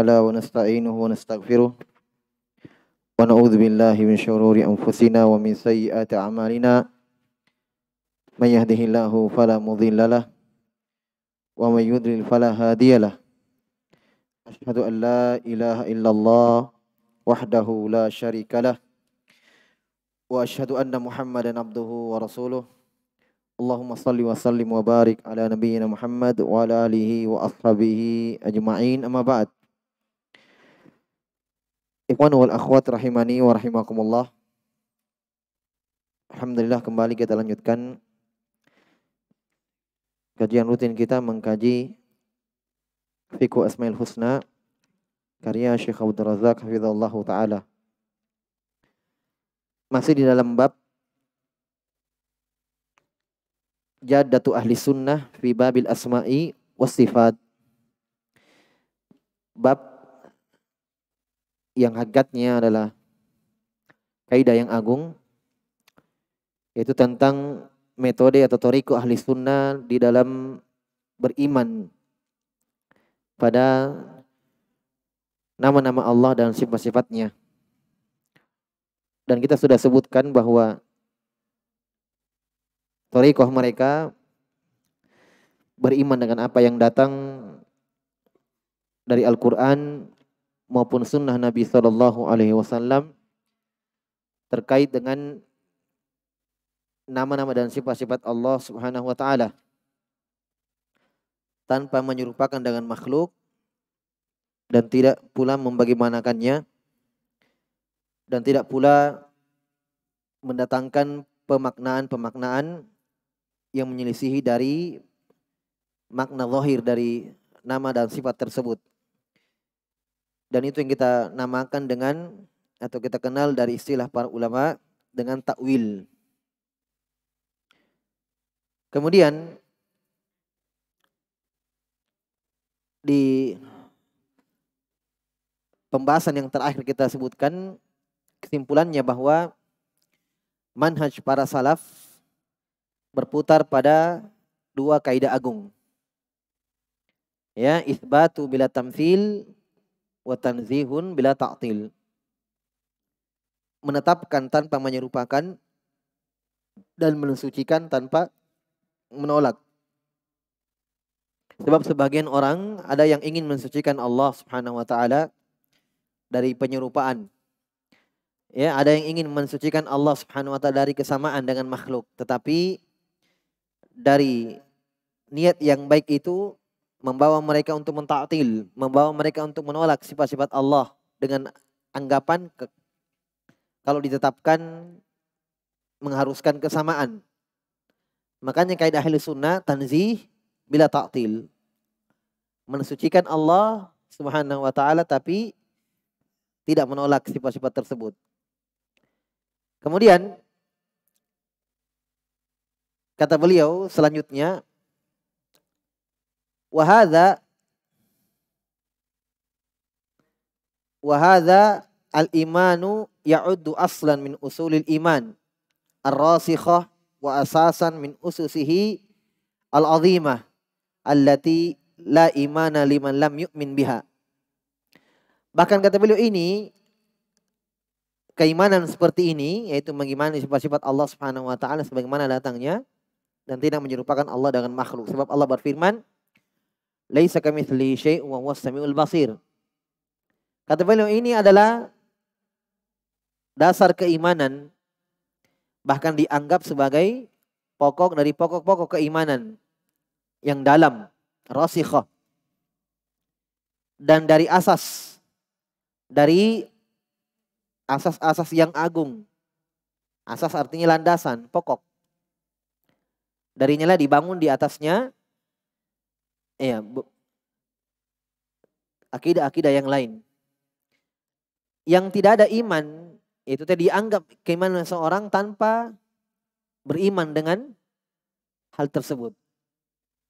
تعالى ونستعينه ونستغفره ونعوذ بالله من شرور أنفسنا ومن سيئات أعمالنا من يهده الله فلا مضل له ومن يضلل فلا هادي له أشهد أن لا إله إلا الله وحده لا شريك له وأشهد أن محمدا عبده ورسوله اللهم صل وسلم وبارك على نبينا محمد وعلى آله وأصحابه أجمعين أما بعد Ikhwan wal akhwat rahimani wa rahimakumullah. Alhamdulillah kembali kita lanjutkan kajian rutin kita mengkaji Fiku Asmaul Husna karya Syekh Abdul Razak hafizallahu taala. Masih di dalam bab Jadatu Ahli Sunnah fi Babil Asma'i was Sifat. Bab yang hakikatnya adalah kaidah yang agung yaitu tentang metode atau toriko ahli sunnah di dalam beriman pada nama-nama Allah dan sifat-sifatnya. Dan kita sudah sebutkan bahwa Torikoh mereka beriman dengan apa yang datang dari Al-Quran maupun sunnah Nabi Shallallahu Alaihi Wasallam terkait dengan nama-nama dan sifat-sifat Allah Subhanahu Wa Taala tanpa menyerupakan dengan makhluk dan tidak pula membagaimanakannya dan tidak pula mendatangkan pemaknaan-pemaknaan yang menyelisihi dari makna zahir dari nama dan sifat tersebut. Dan itu yang kita namakan dengan atau kita kenal dari istilah para ulama dengan takwil. Kemudian di pembahasan yang terakhir kita sebutkan kesimpulannya bahwa manhaj para salaf berputar pada dua kaidah agung. Ya, isbatu bila tamfil wa tanzihun bila ta'til. Menetapkan tanpa menyerupakan dan mensucikan tanpa menolak. Sebab sebagian orang ada yang ingin mensucikan Allah Subhanahu wa taala dari penyerupaan. Ya, ada yang ingin mensucikan Allah Subhanahu wa taala dari kesamaan dengan makhluk, tetapi dari niat yang baik itu membawa mereka untuk mentaktil, membawa mereka untuk menolak sifat-sifat Allah dengan anggapan ke, kalau ditetapkan mengharuskan kesamaan. Makanya kaidah ahli sunnah tanzih bila taktil Mensucikan Allah subhanahu wa ta'ala tapi tidak menolak sifat-sifat tersebut. Kemudian kata beliau selanjutnya وهذا وهذا الإيمان يعد أصلا من أصول الإيمان الراسخة وأساسا من أسسه العظيمة التي لا إيمان لمن لم يؤمن بها Bahkan kata beliau ini keimanan seperti ini yaitu mengimani sifat-sifat Allah Subhanahu wa taala sebagaimana datangnya dan tidak menyerupakan Allah dengan makhluk. Sebab Allah berfirman, Laisa kamitsli syai' wa huwas samiul basir. Kata beliau ini adalah dasar keimanan bahkan dianggap sebagai pokok dari pokok-pokok keimanan yang dalam, rasikhah. Dan dari asas dari asas-asas yang agung. Asas artinya landasan, pokok. Darinya lah dibangun di atasnya Iya, akidah-akidah yang lain. Yang tidak ada iman, itu tadi dianggap keimanan seorang tanpa beriman dengan hal tersebut.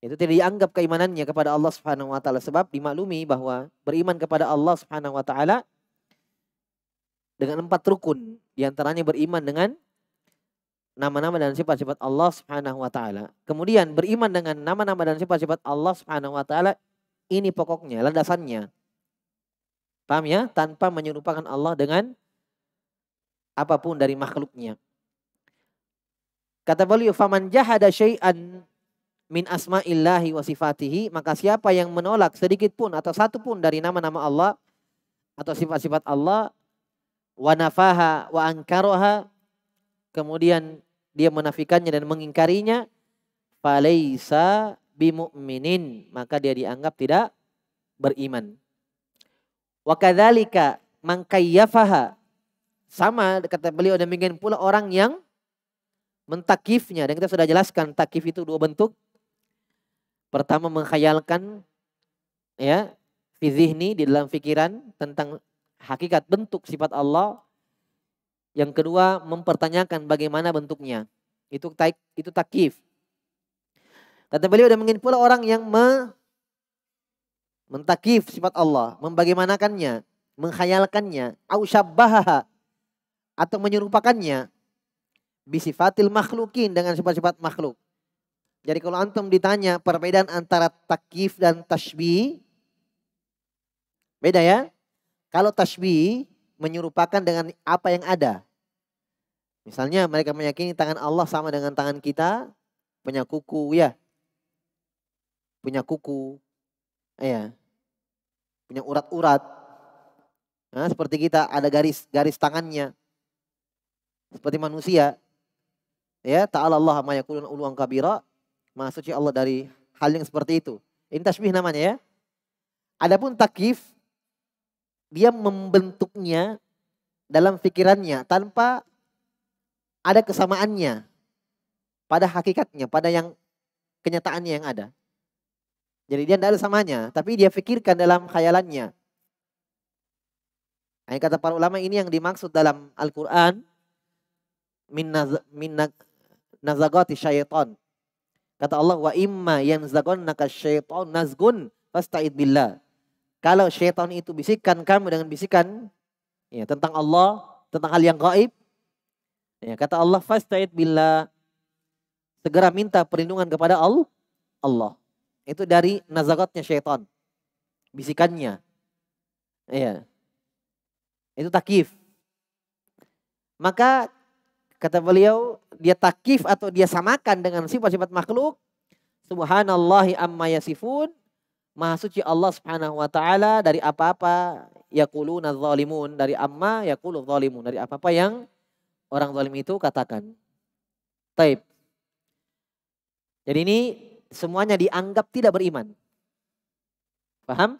Itu tidak dianggap keimanannya kepada Allah Subhanahu wa taala sebab dimaklumi bahwa beriman kepada Allah Subhanahu wa taala dengan empat rukun, diantaranya beriman dengan nama-nama dan sifat-sifat Allah Subhanahu wa taala. Kemudian beriman dengan nama-nama dan sifat-sifat Allah Subhanahu wa taala ini pokoknya, landasannya. Paham ya? Tanpa menyerupakan Allah dengan apapun dari makhluknya. Kata beliau, "Faman jahada syai'an min asma'illahi wa sifatihi", maka siapa yang menolak sedikit pun atau satu pun dari nama-nama Allah atau sifat-sifat Allah wa nafaha wa ankaraha, kemudian dia menafikannya dan mengingkarinya, falaisa bimu'minin, maka dia dianggap tidak beriman. Wa kadzalika man sama kata beliau demikian pula orang yang mentakifnya dan kita sudah jelaskan takif itu dua bentuk. Pertama mengkhayalkan ya fi di dalam pikiran tentang hakikat bentuk sifat Allah yang kedua, mempertanyakan bagaimana bentuknya. Itu taik, itu takif. Kata beliau ada mungkin pula orang yang me, mentakif sifat Allah, membagaimanakannya, menghayalkannya, au atau menyerupakannya bisifatil makhlukin dengan sifat-sifat makhluk. Jadi kalau antum ditanya perbedaan antara takif dan tasbih, beda ya. Kalau tasbih menyerupakan dengan apa yang ada. Misalnya mereka meyakini tangan Allah sama dengan tangan kita, punya kuku ya. Punya kuku. Ya. Punya urat-urat. Nah, seperti kita ada garis-garis tangannya. Seperti manusia. Ya, ta'ala Allah ma yakulun uluan kabira. Maha suci Allah dari hal yang seperti itu. Ini tasbih namanya ya. Adapun takif dia membentuknya dalam pikirannya tanpa ada kesamaannya pada hakikatnya, pada yang kenyataannya yang ada. Jadi dia tidak ada samanya, tapi dia pikirkan dalam khayalannya. Ini nah, kata para ulama ini yang dimaksud dalam Al-Quran min, naz, min Kata Allah, wa imma yanzagonnaka syaitan nazgun fasta'id billah. Kalau syaitan itu bisikan kamu dengan bisikan ya, tentang Allah, tentang hal yang gaib, ya, kata Allah, fasta'id bila segera minta perlindungan kepada Allah. Allah. Itu dari nazaratnya syaitan. Bisikannya. ya Itu takif. Maka kata beliau, dia takif atau dia samakan dengan sifat-sifat makhluk. Subhanallahi amma yasifun maha suci Allah Subhanahu wa taala dari apa-apa yaquluna zalimun dari amma yaqulu zalimun dari apa-apa yang orang zalim itu katakan. Taib. Jadi ini semuanya dianggap tidak beriman. Paham?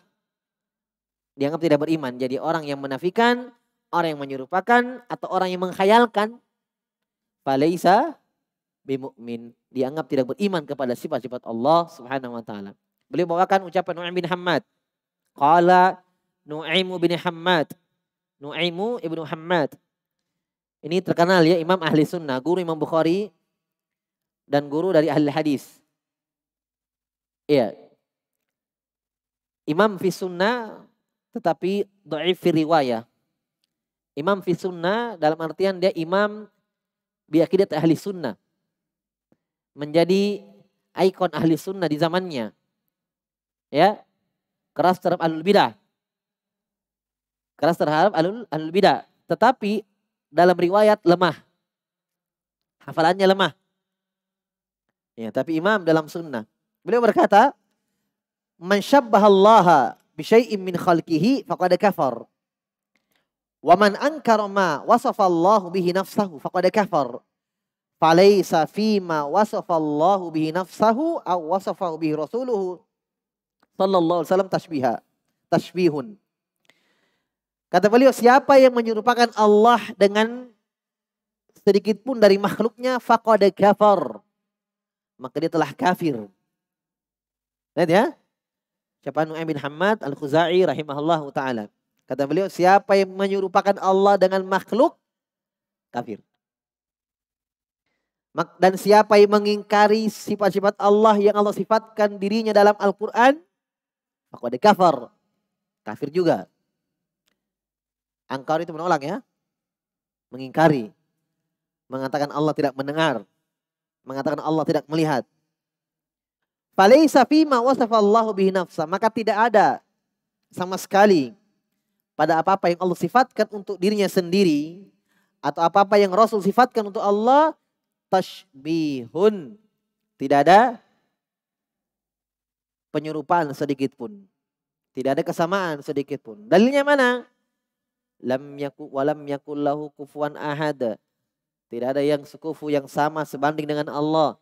Dianggap tidak beriman. Jadi orang yang menafikan, orang yang menyerupakan atau orang yang mengkhayalkan falaisa bimukmin. Dianggap tidak beriman kepada sifat-sifat Allah Subhanahu wa taala. Beliau bawakan ucapan Nu'aim bin Hamad. Qala Nu'aimu bin Hamad. Nu'aimu ibnu Hamad. Ini terkenal ya Imam Ahli Sunnah, guru Imam Bukhari dan guru dari Ahli Hadis. Iya. Imam fi sunnah tetapi do'if fi riwayah. Imam fi sunnah dalam artian dia imam biakidat ahli sunnah. Menjadi ikon ahli sunnah di zamannya ya keras terhadap alul bidah. Keras terhadap alul, alul bidah. Tetapi dalam riwayat lemah. Hafalannya lemah. Ya, tapi imam dalam sunnah. Beliau berkata, "Man Allah bi syai'in min khalqihi faqad kafar." Wa man ankara ma wasafa Allah bihi nafsahu faqad kafar. Falaysa fi ma wasafa Allah bihi nafsahu aw wasafahu bihi rasuluhu sallallahu alaihi wasallam tasbiha, tasbihun. Kata beliau, siapa yang menyerupakan Allah dengan sedikit pun dari makhluknya faqad kafar. Maka dia telah kafir. Lihat ya. siapa Syafa'an bin Hamad Al-Khuzai Rahimahullah, taala. Kata beliau, siapa yang menyerupakan Allah dengan makhluk kafir. Dan siapa yang mengingkari sifat-sifat Allah yang Allah sifatkan dirinya dalam Al-Quran, Faqad kafir, Kafir juga. Angkar itu menolak ya. Mengingkari. Mengatakan Allah tidak mendengar. Mengatakan Allah tidak melihat. Maka tidak ada sama sekali pada apa-apa yang Allah sifatkan untuk dirinya sendiri atau apa-apa yang Rasul sifatkan untuk Allah tashbihun. Tidak ada penyerupaan sedikit pun. Tidak ada kesamaan sedikit pun. Dalilnya mana? Lam yaku walam yakul kufuan kufuwan ahada. Tidak ada yang sekufu yang sama sebanding dengan Allah.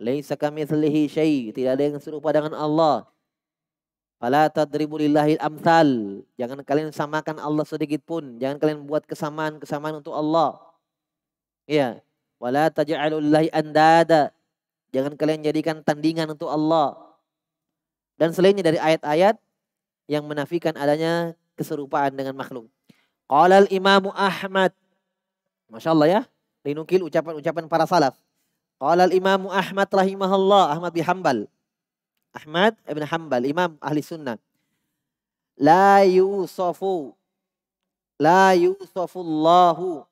Laisa kamitslihi syai. Tidak ada yang serupa dengan Allah. Fala tadribu lillahi amsal. Jangan kalian samakan Allah sedikit pun. Jangan kalian buat kesamaan-kesamaan untuk Allah. Iya. Wala taj'alullahi andada. Jangan kalian jadikan tandingan untuk Allah. Dan selainnya dari ayat-ayat yang menafikan adanya keserupaan dengan makhluk. Qala al-Imam Ahmad. Masya Allah ya. Linukil ucapan-ucapan para salaf. Qala al-Imam Ahmad rahimahullah. Ahmad bin Hanbal. Ahmad ibn Hanbal. Imam ahli sunnah. La yusafu. La yusafullahu.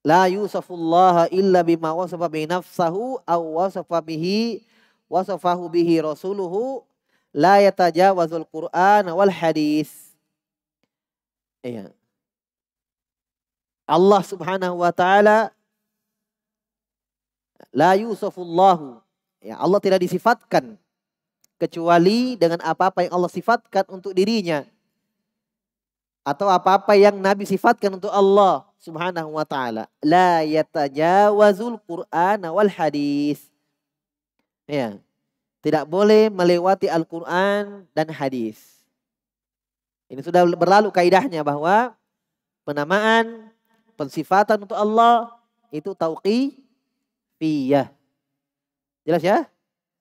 La yusafullaha illa bima wasafa bi nafsahu aw wasafa bihi wasafahu bihi rasuluhu la yatajawazul Qur'an wal hadis. Iya. Allah Subhanahu wa taala la yusafullahu. Ya, Allah tidak disifatkan kecuali dengan apa-apa yang Allah sifatkan untuk dirinya atau apa-apa yang Nabi sifatkan untuk Allah Subhanahu wa taala. La yatajawazul Qur'an wal hadis. Ya. Tidak boleh melewati Al-Quran dan hadis. Ini sudah berlalu kaidahnya bahwa penamaan, pensifatan untuk Allah itu tauqi fiyah. Jelas ya?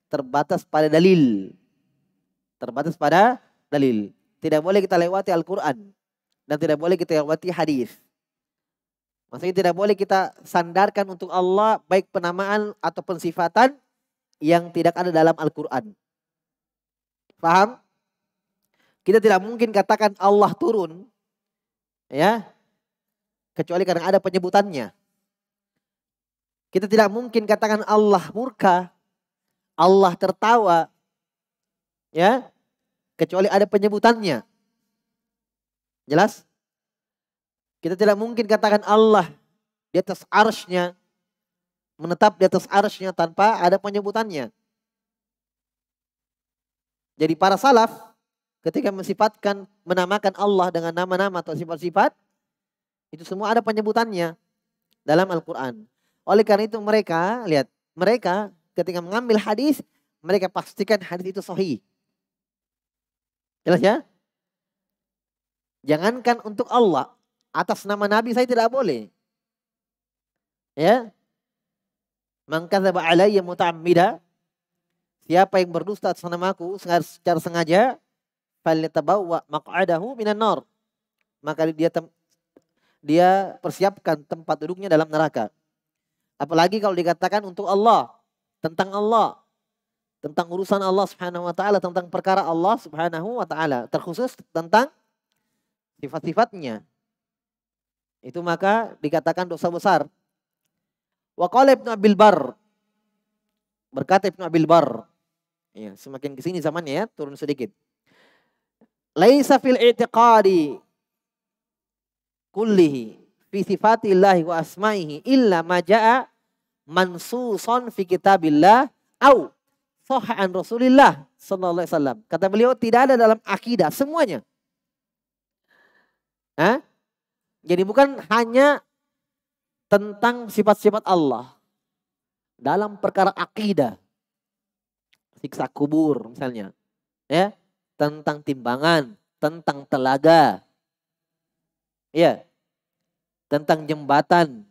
Terbatas pada dalil. Terbatas pada dalil. Tidak boleh kita lewati Al-Quran. Dan tidak boleh kita lewati hadis. Maksudnya tidak boleh kita sandarkan untuk Allah baik penamaan atau pensifatan yang tidak ada dalam Al-Quran. Paham? Kita tidak mungkin katakan Allah turun, ya, kecuali karena ada penyebutannya. Kita tidak mungkin katakan Allah murka, Allah tertawa, ya, kecuali ada penyebutannya. Jelas? Kita tidak mungkin katakan Allah di atas arsnya, menetap di atas arsy tanpa ada penyebutannya. Jadi para salaf ketika mensifatkan menamakan Allah dengan nama-nama atau sifat-sifat itu semua ada penyebutannya dalam Al-Qur'an. Oleh karena itu mereka lihat mereka ketika mengambil hadis mereka pastikan hadis itu sahih. Jelas ya? Jangankan untuk Allah, atas nama Nabi saya tidak boleh. Ya, Man kadzaba alayya muta'ammida Siapa yang berdusta atas namaku secara sengaja falyatabawa maq'adahu minan nar. Maka dia tem, dia persiapkan tempat duduknya dalam neraka. Apalagi kalau dikatakan untuk Allah, tentang Allah, tentang urusan Allah Subhanahu wa taala, tentang perkara Allah Subhanahu wa taala, terkhusus tentang sifat-sifatnya. Itu maka dikatakan dosa besar Wa qala Ibnu Abil Bar. Berkata Ibnu Abil Bar. Ya, semakin ke sini zamannya ya, turun sedikit. Laisa fil i'tiqadi kullihi fi sifatillahi wa asmaihi illa ma jaa mansuson fi kitabillah au sahan Rasulillah sallallahu alaihi wasallam. Kata beliau tidak ada dalam akidah semuanya. Hah? Jadi bukan hanya tentang sifat-sifat Allah dalam perkara akidah, siksa kubur misalnya, ya tentang timbangan, tentang telaga, ya tentang jembatan,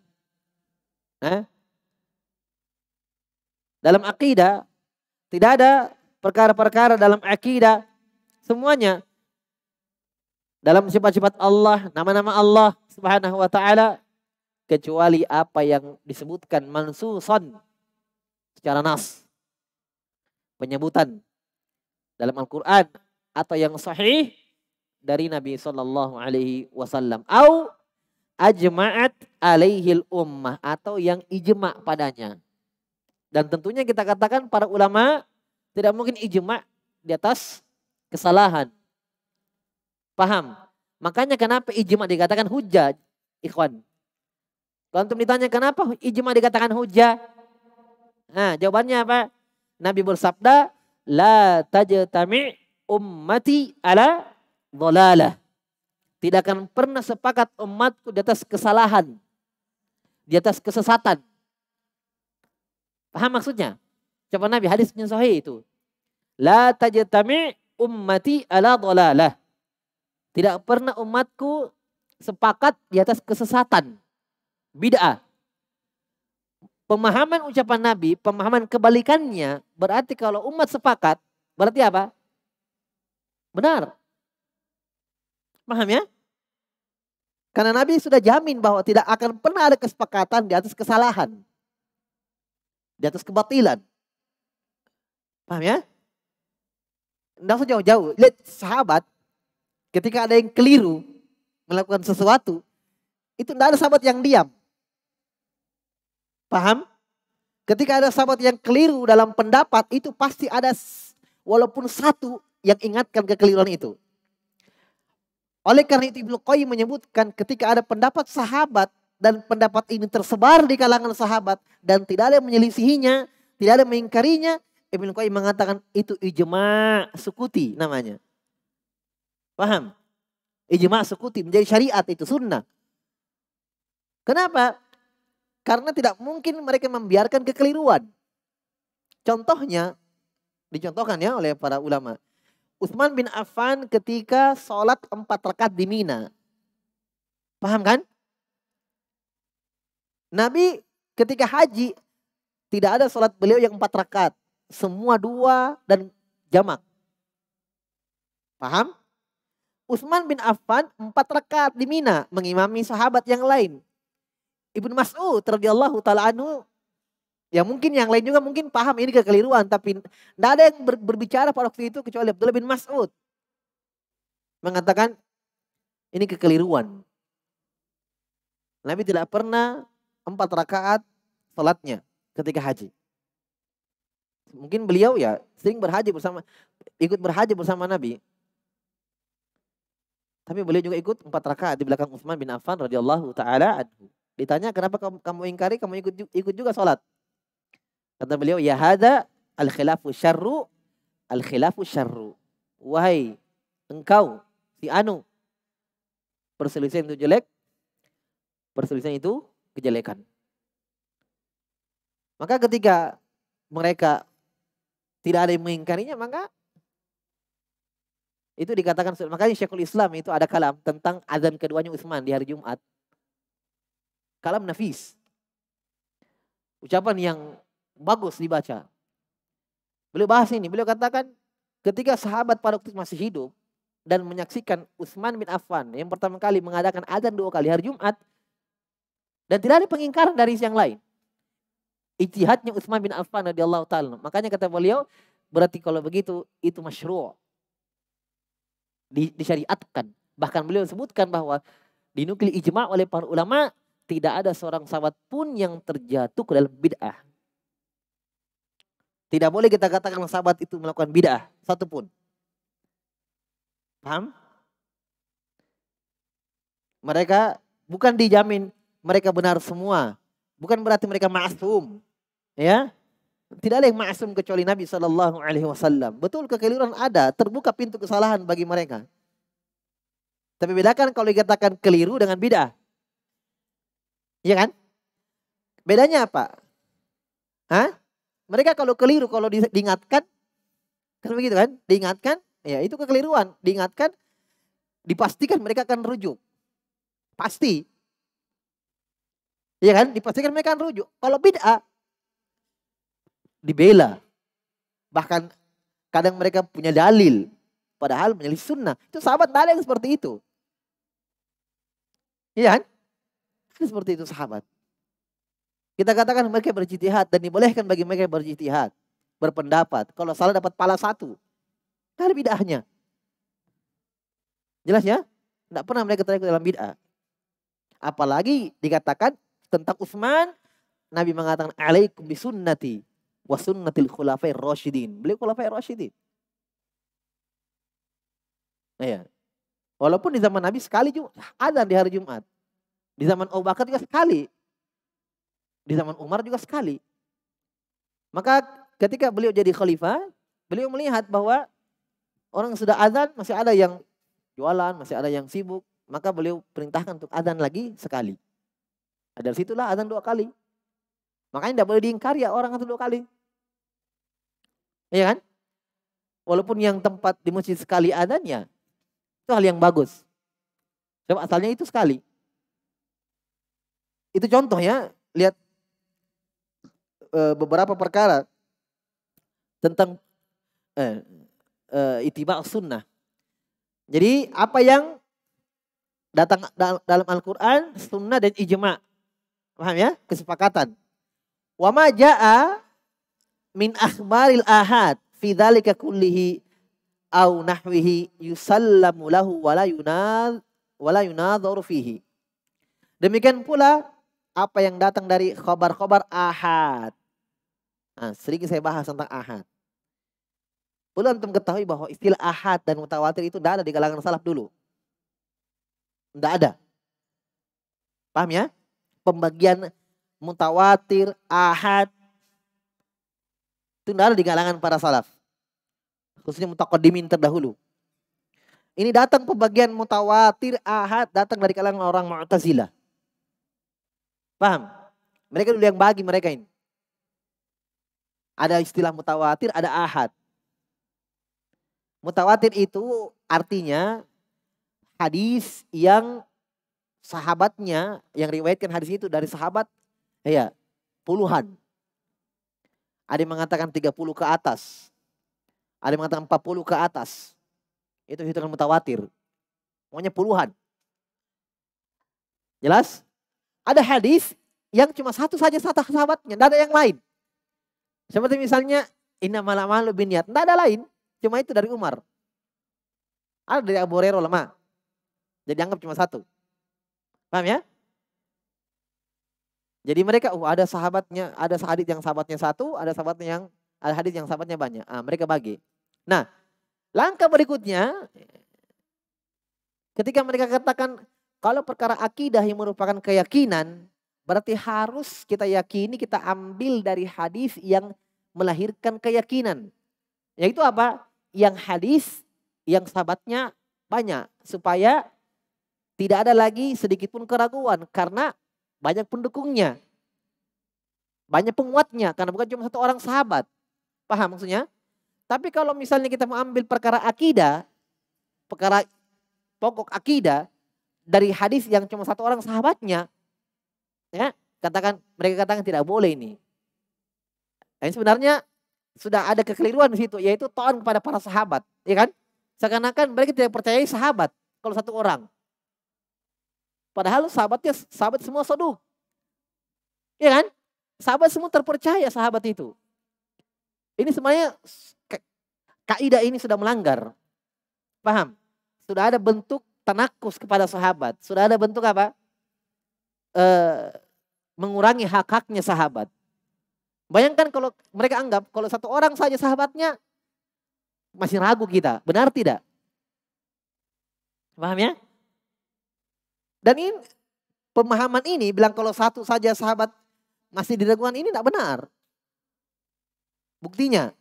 eh? dalam akidah tidak ada perkara-perkara dalam akidah semuanya dalam sifat-sifat Allah, nama-nama Allah Subhanahu wa taala kecuali apa yang disebutkan mansuson secara nas penyebutan dalam Al-Qur'an atau yang sahih dari Nabi Shallallahu alaihi wasallam au ajma'at alaihi ummah atau yang ijma padanya. Dan tentunya kita katakan para ulama tidak mungkin ijma di atas kesalahan. Paham? Makanya kenapa ijma dikatakan hujah, ikhwan? Kalau untuk ditanya kenapa ijma dikatakan hujah? Nah, jawabannya apa? Nabi bersabda, "La tajtami ummati ala dhalalah." Tidak akan pernah sepakat umatku di atas kesalahan, di atas kesesatan. Paham maksudnya? Coba Nabi hadisnya sahih itu. La tajtami ummati ala dhalalah. Tidak pernah umatku sepakat di atas kesesatan bid'ah. Pemahaman ucapan Nabi, pemahaman kebalikannya berarti kalau umat sepakat berarti apa? Benar. Paham ya? Karena Nabi sudah jamin bahwa tidak akan pernah ada kesepakatan di atas kesalahan. Di atas kebatilan. Paham ya? Tidak usah jauh-jauh. Lihat sahabat ketika ada yang keliru melakukan sesuatu. Itu tidak ada sahabat yang diam. Paham? Ketika ada sahabat yang keliru dalam pendapat itu pasti ada walaupun satu yang ingatkan kekeliruan itu. Oleh karena itu Ibnu Qayyim menyebutkan ketika ada pendapat sahabat dan pendapat ini tersebar di kalangan sahabat dan tidak ada yang menyelisihinya, tidak ada yang mengingkarinya, Ibnu Qayyim mengatakan itu ijma sukuti namanya. Paham? Ijma sukuti menjadi syariat itu sunnah. Kenapa? Karena tidak mungkin mereka membiarkan kekeliruan. Contohnya, dicontohkan ya oleh para ulama. Utsman bin Affan ketika sholat empat rakaat di Mina. Paham kan? Nabi ketika haji tidak ada sholat beliau yang empat rakaat. Semua dua dan jamak. Paham? Utsman bin Affan empat rakaat di Mina mengimami sahabat yang lain. Ibnu Mas'ud radhiyallahu taala anu Ya mungkin yang lain juga mungkin paham ini kekeliruan tapi tidak ada yang berbicara pada waktu itu kecuali Abdullah bin Mas'ud mengatakan ini kekeliruan. Nabi tidak pernah empat rakaat sholatnya ketika haji. Mungkin beliau ya sering berhaji bersama ikut berhaji bersama Nabi. Tapi beliau juga ikut empat rakaat di belakang Utsman bin Affan radhiyallahu taala anhu. Ditanya kenapa kamu, kamu ingkari, kamu ikut ikut juga sholat. Kata beliau, ya hada al khilafu syarru al khilafu syarru. Wahai engkau si anu perselisihan itu jelek, perselisihan itu kejelekan. Maka ketika mereka tidak ada yang mengingkarinya, maka itu dikatakan makanya Syekhul Islam itu ada kalam tentang azan keduanya Utsman di hari Jumat Kalam nafis. Ucapan yang bagus dibaca. Beliau bahas ini, beliau katakan ketika sahabat pada waktu masih hidup dan menyaksikan Utsman bin Affan yang pertama kali mengadakan azan dua kali hari Jumat dan tidak ada pengingkaran dari yang lain. Ijtihadnya Utsman bin Affan radhiyallahu taala. Makanya kata beliau, berarti kalau begitu itu masyru'. Di, disyariatkan. Bahkan beliau sebutkan bahwa dinukil ijma' oleh para ulama tidak ada seorang sahabat pun yang terjatuh ke dalam bid'ah. Tidak boleh kita katakan sahabat itu melakukan bid'ah satu pun. Paham? Mereka bukan dijamin mereka benar semua. Bukan berarti mereka ma'asum. Ya, tidak ada yang ma'asum kecuali Nabi saw. Betul kekeliruan ada, terbuka pintu kesalahan bagi mereka. Tapi bedakan kalau dikatakan keliru dengan bidah. Iya kan? Bedanya apa? Hah? Mereka kalau keliru, kalau diingatkan, kan begitu kan? Diingatkan, ya itu kekeliruan. Diingatkan, dipastikan mereka akan rujuk. Pasti. Iya kan? Dipastikan mereka akan rujuk. Kalau beda dibela. Bahkan kadang mereka punya dalil. Padahal menyelisih sunnah. Itu sahabat ada yang seperti itu. Iya kan? Kan seperti itu sahabat. Kita katakan mereka berjihad dan dibolehkan bagi mereka berjihad. Berpendapat. Kalau salah dapat pala satu. Kan bid'ahnya. Jelas ya? Tidak pernah mereka terlibat dalam bid'ah. Apalagi dikatakan tentang Utsman, Nabi mengatakan alaikum bisunnati wa sunnatil khulafai rasyidin. Beliau khulafai rasyidin. Nah, Walaupun di zaman Nabi sekali juga ada di hari Jumat. Di zaman Abu Bakar juga sekali. Di zaman Umar juga sekali. Maka ketika beliau jadi khalifah, beliau melihat bahwa orang sudah azan masih ada yang jualan, masih ada yang sibuk, maka beliau perintahkan untuk azan lagi sekali. Nah, dari situlah azan dua kali. Makanya tidak boleh diingkari ya orang itu dua kali. Iya kan? Walaupun yang tempat di masjid sekali adanya, itu hal yang bagus. Sebab asalnya itu sekali. Itu contoh ya, lihat e, beberapa perkara tentang e, e, itibak sunnah. Jadi apa yang datang dalam Al-Quran, sunnah dan ijma. Paham ya? Kesepakatan. Wa ma ja'a min akhbaril ahad fi dzalika kullihi au nahwihi yusallamu lahu wala yunad wala yunadharu fihi. Demikian pula apa yang datang dari khobar-khobar ahad. Nah, sering saya bahas tentang ahad. Perlu antum ketahui bahwa istilah ahad dan mutawatir itu tidak ada di kalangan salaf dulu. Tidak ada. Paham ya? Pembagian mutawatir, ahad. Itu tidak ada di kalangan para salaf. Khususnya mutakodimin terdahulu. Ini datang pembagian mutawatir, ahad datang dari kalangan orang Mu'tazilah. Paham? Mereka dulu yang bagi mereka ini. Ada istilah mutawatir, ada ahad. Mutawatir itu artinya hadis yang sahabatnya yang riwayatkan hadis itu dari sahabat ya puluhan. Ada yang mengatakan 30 ke atas. Ada yang mengatakan 40 ke atas. Itu hitungan mutawatir. Pokoknya puluhan. Jelas? Ada hadis yang cuma satu saja satu sahabatnya, tidak ada yang lain. Seperti misalnya Inna malam malu bin yat, Tidak ada lain. Cuma itu dari Umar. Ada dari Abu Hurairah lemah. Jadi anggap cuma satu. Paham ya? Jadi mereka, uh, ada sahabatnya, ada hadis yang sahabatnya satu, ada sahabatnya yang ada hadis yang sahabatnya banyak. Ah, mereka bagi. Nah, langkah berikutnya ketika mereka katakan kalau perkara akidah yang merupakan keyakinan, berarti harus kita yakini, kita ambil dari hadis yang melahirkan keyakinan. Yaitu apa? Yang hadis yang sahabatnya banyak supaya tidak ada lagi sedikit pun keraguan karena banyak pendukungnya. Banyak penguatnya karena bukan cuma satu orang sahabat. Paham maksudnya? Tapi kalau misalnya kita mau ambil perkara akidah, perkara pokok akidah, dari hadis yang cuma satu orang sahabatnya. Ya, katakan mereka katakan tidak boleh ini. Ini sebenarnya sudah ada kekeliruan di situ yaitu tahun kepada para sahabat, ya kan? Seakan-akan mereka tidak percaya sahabat kalau satu orang. Padahal sahabatnya sahabat semua soduk. Ya kan? Sahabat semua terpercaya sahabat itu. Ini semuanya kaidah ini sudah melanggar. Paham? Sudah ada bentuk tanakus kepada sahabat. Sudah ada bentuk apa? E, mengurangi hak-haknya sahabat. Bayangkan kalau mereka anggap kalau satu orang saja sahabatnya masih ragu kita. Benar tidak? Paham ya? Dan ini pemahaman ini bilang kalau satu saja sahabat masih diragukan ini tidak benar. Buktinya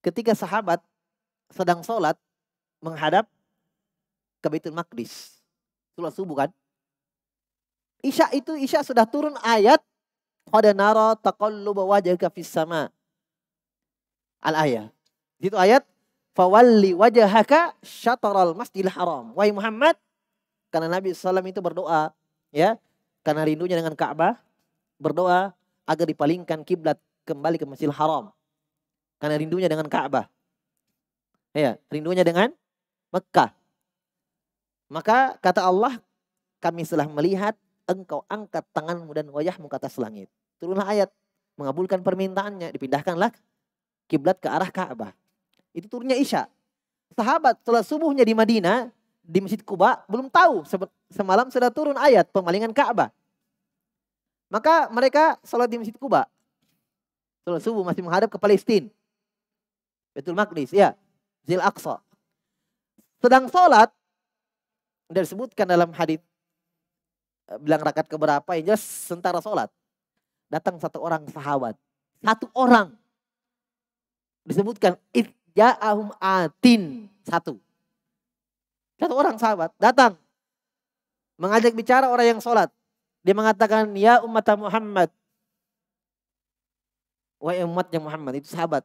ketika sahabat sedang sholat menghadap ke Baitul Maqdis. Sholat subuh kan? Isya itu Isya sudah turun ayat pada nara taqalluba wajhaka fis sama. Al ayat. Itu ayat fawalli wajhaka syataral masjidil haram. Wahai Muhammad, karena Nabi SAW itu berdoa ya, karena rindunya dengan Ka'bah, berdoa agar dipalingkan kiblat kembali ke Masjidil Haram. Karena rindunya dengan Ka'bah. Ya, rindunya dengan Mekah. Maka kata Allah, kami telah melihat engkau angkat tanganmu dan wajahmu ke atas langit. Turunlah ayat mengabulkan permintaannya, dipindahkanlah kiblat ke arah Ka'bah. Itu turunnya Isya. Sahabat setelah subuhnya di Madinah, di Masjid Kuba, belum tahu semalam sudah turun ayat pemalingan Ka'bah. Maka mereka sholat di Masjid Kuba. Setelah subuh masih menghadap ke Palestina. Betul Maqdis, ya. Zil Aqsa. Sedang sholat, dan disebutkan dalam hadis eh, bilang rakaat keberapa yang jelas sentara sholat. Datang satu orang sahabat. Satu orang. Disebutkan ahum atin. Satu. Satu orang sahabat datang. Mengajak bicara orang yang sholat. Dia mengatakan, ya umat Muhammad. wa umatnya Muhammad, itu sahabat.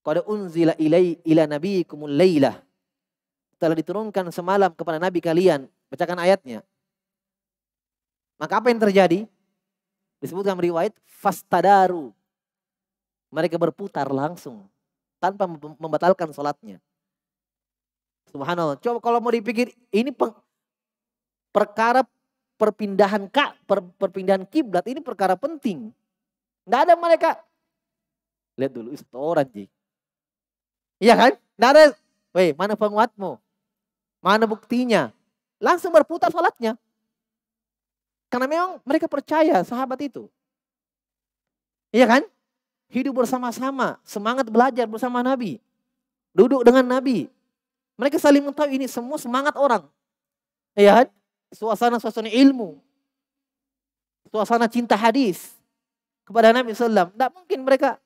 Qad unzila ilai ila nabi kumulailah telah diturunkan semalam kepada nabi kalian. Bacakan ayatnya. Maka apa yang terjadi? Disebutkan riwayat fastadaru. Mereka berputar langsung tanpa membatalkan sholatnya. Subhanallah. Coba kalau mau dipikir ini peng, perkara perpindahan kak per, perpindahan kiblat ini perkara penting. Nggak ada mereka lihat dulu itu orang Iya kan? Nggak ada. Weh, mana penguatmu? Mana buktinya? Langsung berputar salatnya. Karena memang mereka percaya sahabat itu. Iya kan? Hidup bersama-sama, semangat belajar bersama Nabi. Duduk dengan Nabi. Mereka saling mengetahui ini semua semangat orang. Iya kan? Suasana-suasana ilmu. Suasana cinta hadis kepada Nabi SAW. Tidak mungkin mereka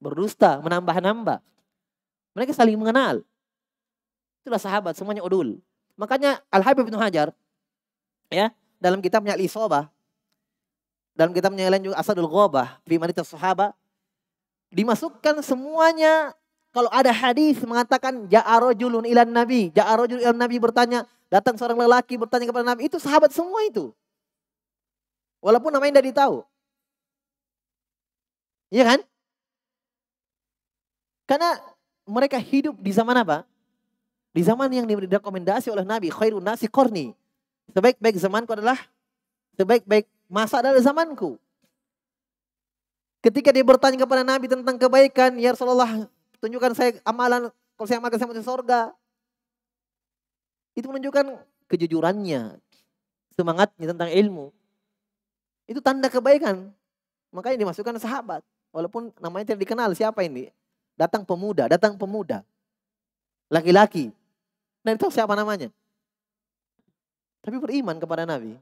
berdusta, menambah-nambah. Mereka saling mengenal. Itulah sahabat, semuanya udul. Makanya Al-Habib bin Hajar, ya, dalam kitabnya Al-Isobah, dalam kitabnya lain juga Asadul Ghobah, di Manita Sahabat, dimasukkan semuanya kalau ada hadis mengatakan ja'arujulun ilan nabi, ja'arujul ilan nabi bertanya, datang seorang lelaki bertanya kepada nabi, itu sahabat semua itu. Walaupun namanya tidak ditahu. Iya kan? Karena mereka hidup di zaman apa? Di zaman yang direkomendasi oleh Nabi, khairun nasi korni. Sebaik-baik zamanku adalah, sebaik-baik masa adalah zamanku. Ketika dia bertanya kepada Nabi tentang kebaikan, ya Rasulullah tunjukkan saya amalan, kalau saya amalkan saya masuk surga. Itu menunjukkan kejujurannya, semangatnya tentang ilmu. Itu tanda kebaikan. Makanya dimasukkan sahabat. Walaupun namanya tidak dikenal siapa ini. Datang pemuda, datang pemuda. Laki-laki. Dan tahu siapa namanya. Tapi beriman kepada Nabi.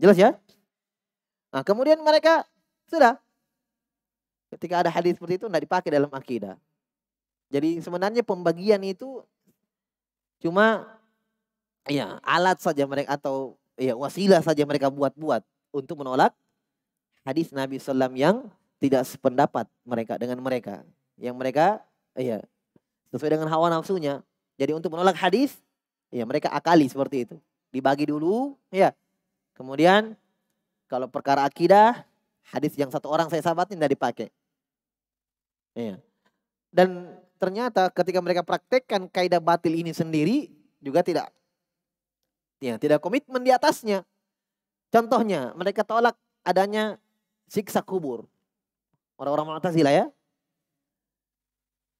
Jelas ya? Nah, kemudian mereka sudah. Ketika ada hadis seperti itu tidak dipakai dalam akidah. Jadi sebenarnya pembagian itu cuma ya alat saja mereka atau ya wasilah saja mereka buat-buat untuk menolak hadis Nabi Sallam yang tidak sependapat mereka dengan mereka yang mereka ya sesuai dengan hawa nafsunya jadi untuk menolak hadis, ya mereka akali seperti itu. Dibagi dulu, ya. Kemudian kalau perkara akidah, hadis yang satu orang saya sahabatin tidak dipakai. Ya. Dan ternyata ketika mereka praktekkan kaidah batil ini sendiri juga tidak ya tidak komitmen di atasnya. Contohnya mereka tolak adanya siksa kubur. Orang-orang Mu'tazilah ya.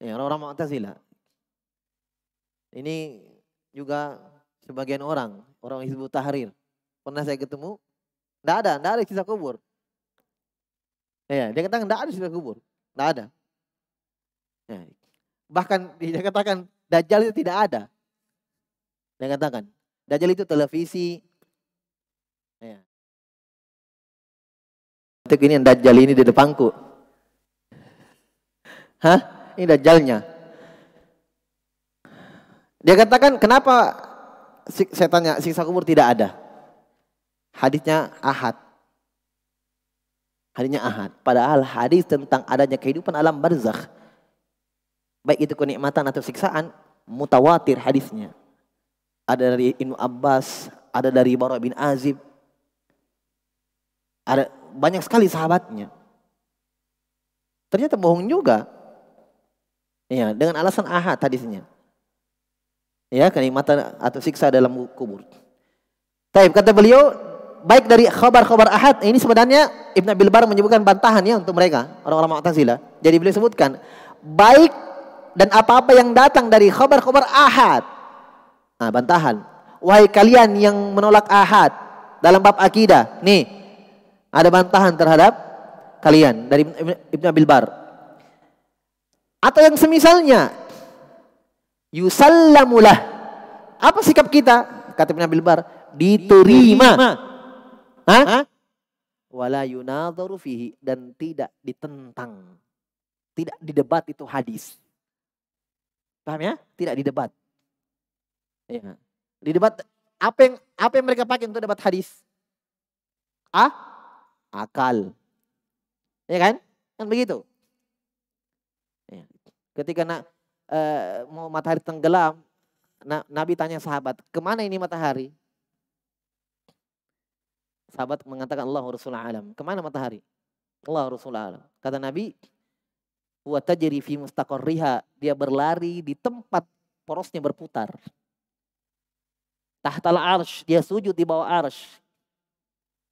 Ya, orang-orang Mu'tazilah ini juga sebagian orang, orang Hizbut Tahrir. Pernah saya ketemu, enggak ada, enggak ada kisah kubur. Ya, dia katakan enggak ada kisah kubur. Enggak ada. Ya. Bahkan dia katakan Dajjal itu tidak ada. Dia katakan, Dajjal itu televisi. Ya. Ini Dajjal ini di depanku. Hah? Ini Dajjalnya. Dia katakan kenapa saya tanya siksa kubur tidak ada? Hadisnya ahad. Hadisnya ahad. Padahal hadis tentang adanya kehidupan alam barzakh. Baik itu kenikmatan atau siksaan, mutawatir hadisnya. Ada dari Ibnu Abbas, ada dari Bara bin Azib. Ada banyak sekali sahabatnya. Ternyata bohong juga. Ya, dengan alasan ahad hadisnya ya kenikmatan atau siksa dalam kubur. Taib kata beliau baik dari khabar-khabar ahad ini sebenarnya Ibn Abil Bar menyebutkan bantahan ya untuk mereka orang-orang Mu'tazilah. Jadi beliau sebutkan baik dan apa-apa yang datang dari khabar-khabar ahad. Nah, bantahan. Wahai kalian yang menolak ahad dalam bab akidah. Nih, ada bantahan terhadap kalian dari Ibn Abil Bar. Atau yang semisalnya Yusallamulah. Apa sikap kita? Kata Ibn Abil Bar, diterima. Hah? Ha? Wala fihi dan tidak ditentang. Tidak didebat itu hadis. Paham ya? Tidak didebat. Ya. Didebat apa yang apa yang mereka pakai untuk debat hadis? Ah? Akal. Ya kan? Kan begitu. Iya. Ketika nak Eh, mau matahari tenggelam, Nabi tanya sahabat, kemana ini matahari? Sahabat mengatakan Allah Rasul alam. Kemana matahari? Allah Rasul alam. Kata Nabi, buat tajri fi mustaqarriha. Dia berlari di tempat porosnya berputar. Tahtal arsh, dia sujud di bawah arsh.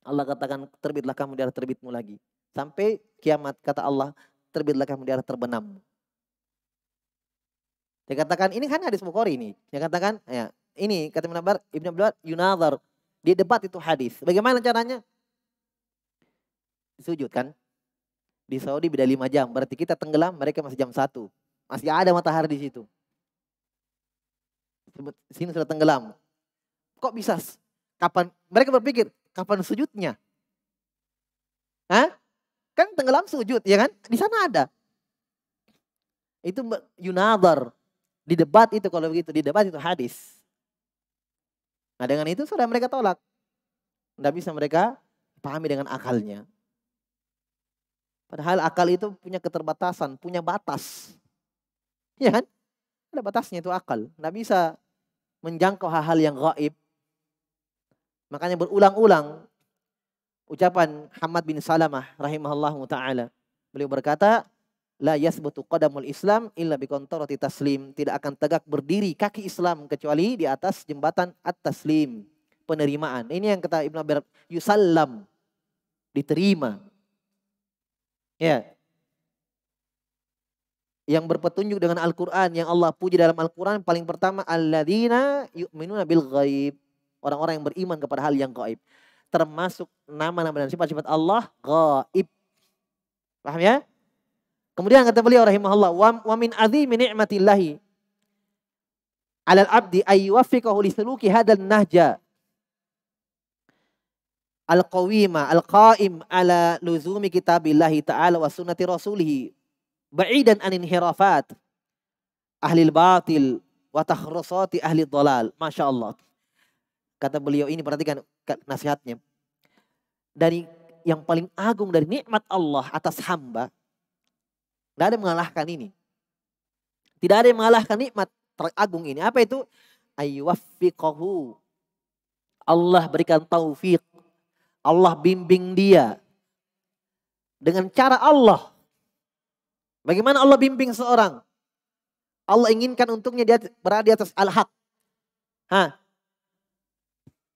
Allah katakan terbitlah kamu di arah terbitmu lagi. Sampai kiamat kata Allah terbitlah kamu di arah terbenam. Dia katakan ini kan hadis Bukhari ini. Dia katakan ya ini kata Ibnu ibnu Ibnu Abdullah Yunadhar. Dia debat itu hadis. Bagaimana caranya? Sujud kan? Di Saudi beda lima jam. Berarti kita tenggelam mereka masih jam satu Masih ada matahari di situ. Sini sudah tenggelam. Kok bisa? Kapan? Mereka berpikir, kapan sujudnya? Hah? Kan tenggelam sujud, ya kan? Di sana ada. Itu Yunadhar. Di debat itu kalau begitu, di debat itu hadis. Nah dengan itu sudah mereka tolak. Tidak bisa mereka pahami dengan akalnya. Padahal akal itu punya keterbatasan, punya batas. Ya kan? Ada batasnya itu akal. Tidak bisa menjangkau hal-hal yang gaib. Makanya berulang-ulang ucapan Hamad bin Salamah rahimahullah ta'ala. Beliau berkata, la yasbutu qadamul Islam illa biqantarati taslim. Tidak akan tegak berdiri kaki Islam kecuali di atas jembatan at-taslim, penerimaan. Ini yang kata Ibnu Abir yusallam diterima. Ya. Yang berpetunjuk dengan Al-Qur'an yang Allah puji dalam Al-Qur'an paling pertama alladzina yu'minuna bil ghaib. Orang-orang yang beriman kepada hal yang gaib. Termasuk nama-nama dan sifat-sifat Allah gaib. Paham ya? Kemudian kata beliau rahimahullah, "Wa min azimi ni'matillahi 'alal 'abdi ay yuwaffiqahu li suluki hadzal nahja al-qawima al-qaim ala luzumi kitabillahi ta'ala wa sunnati rasulih ba'idan an inhirafat ahli batil wa takhrusati ahli dhalal." masyaallah Kata beliau ini perhatikan nasihatnya. Dari yang paling agung dari nikmat Allah atas hamba tidak ada yang mengalahkan ini. Tidak ada yang mengalahkan nikmat teragung ini. Apa itu? Ayuwafiqahu. Allah berikan taufik. Allah bimbing dia. Dengan cara Allah. Bagaimana Allah bimbing seorang? Allah inginkan untungnya dia berada di atas al-haq.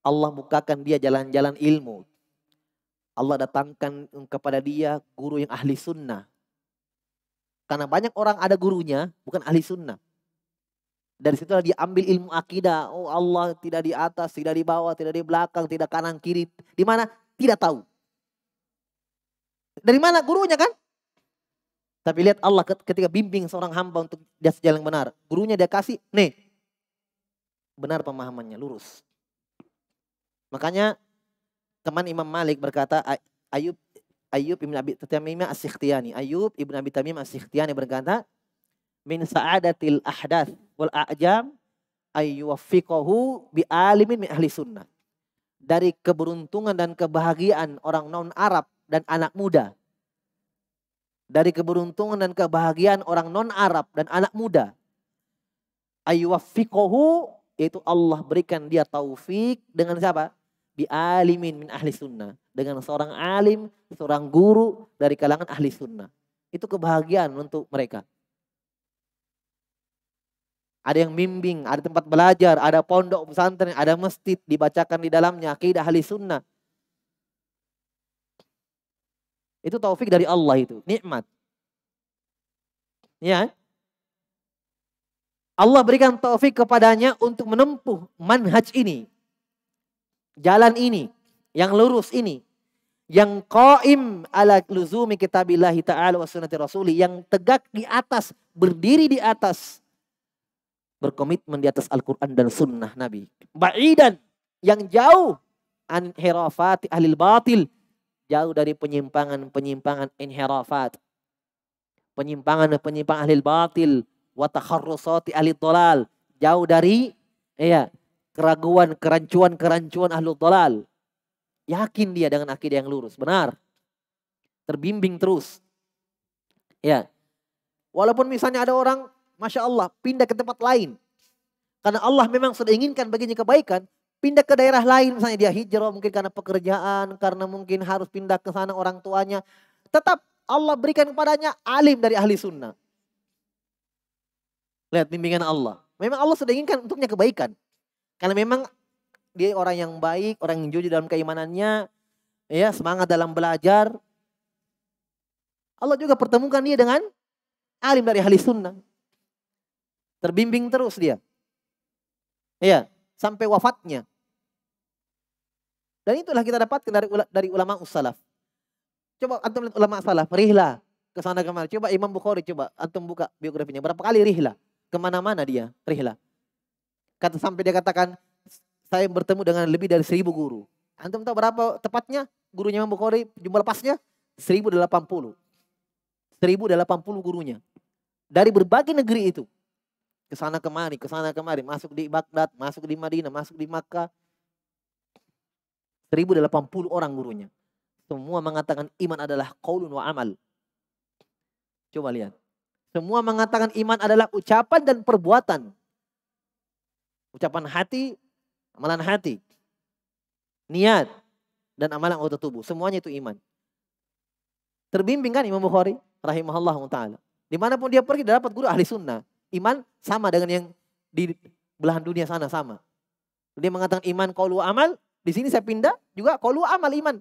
Allah bukakan dia jalan-jalan ilmu. Allah datangkan kepada dia guru yang ahli sunnah. Karena banyak orang ada gurunya, bukan ahli sunnah. Dari situ dia ambil ilmu akidah. Oh Allah tidak di atas, tidak di bawah, tidak di belakang, tidak kanan kiri. Di mana? Tidak tahu. Dari mana gurunya kan? Tapi lihat Allah ketika bimbing seorang hamba untuk dia sejalan yang benar. Gurunya dia kasih, nih. Benar pemahamannya, lurus. Makanya teman Imam Malik berkata, Ayub Ayub ibn Abi Tamim As-Sikhtiyani. Ayub ibn Abi Tamim As-Sikhtiyani berkata, "Min sa'adatil ahdath wal a'jam ayyuwaffiqahu bi alimin min ahli sunnah." Dari keberuntungan dan kebahagiaan orang non Arab dan anak muda. Dari keberuntungan dan kebahagiaan orang non Arab dan anak muda. Ayyuwaffiqahu yaitu Allah berikan dia taufik dengan siapa? Bi alimin min ahli sunnah dengan seorang alim, seorang guru dari kalangan ahli sunnah. Itu kebahagiaan untuk mereka. Ada yang bimbing, ada tempat belajar, ada pondok pesantren, ada masjid dibacakan di dalamnya akidah ahli sunnah. Itu taufik dari Allah itu, nikmat. Ya. Allah berikan taufik kepadanya untuk menempuh manhaj ini. Jalan ini yang lurus ini yang qaim ala luzumi kitabillahi ta'ala wa sunnati rasuli yang tegak di atas berdiri di atas berkomitmen di atas Al-Qur'an dan sunnah Nabi ba'idan yang jauh an hirafati ahli batil jauh dari penyimpangan-penyimpangan inhirafat penyimpangan-penyimpangan ahli batil wa takharrusati ahli dolal jauh dari ya keraguan kerancuan-kerancuan ahli dolal Yakin dia dengan akidah yang lurus. Benar. Terbimbing terus. Ya. Walaupun misalnya ada orang, Masya Allah, pindah ke tempat lain. Karena Allah memang sudah inginkan baginya kebaikan. Pindah ke daerah lain misalnya dia hijrah mungkin karena pekerjaan. Karena mungkin harus pindah ke sana orang tuanya. Tetap Allah berikan kepadanya alim dari ahli sunnah. Lihat bimbingan Allah. Memang Allah sudah inginkan untuknya kebaikan. Karena memang dia orang yang baik, orang yang jujur dalam keimanannya, ya semangat dalam belajar. Allah juga pertemukan dia dengan alim dari ahli sunnah. Terbimbing terus dia. Ya, sampai wafatnya. Dan itulah kita dapatkan dari dari ulama salaf. Coba antum lihat ulama salaf, rihla ke sana kemari. Coba Imam Bukhari coba antum buka biografinya. Berapa kali rihla? Kemana-mana dia rihla. Kata sampai dia katakan saya bertemu dengan lebih dari seribu guru. Antum tahu berapa tepatnya gurunya Imam Bukhari jumlah pasnya seribu delapan puluh, seribu delapan puluh gurunya. Dari berbagai negeri itu. Ke sana kemari, ke sana kemari, masuk di Baghdad, masuk di Madinah, masuk di Makkah. seribu delapan puluh orang gurunya. Semua mengatakan iman adalah qaulun wa amal. Coba lihat. Semua mengatakan iman adalah ucapan dan perbuatan. Ucapan hati, amalan hati, niat, dan amalan anggota tubuh. Semuanya itu iman. Terbimbing kan Imam Bukhari rahimahullah ta'ala. Dimanapun dia pergi dia dapat guru ahli sunnah. Iman sama dengan yang di belahan dunia sana sama. Dia mengatakan iman kalau amal. Di sini saya pindah juga kalau amal iman.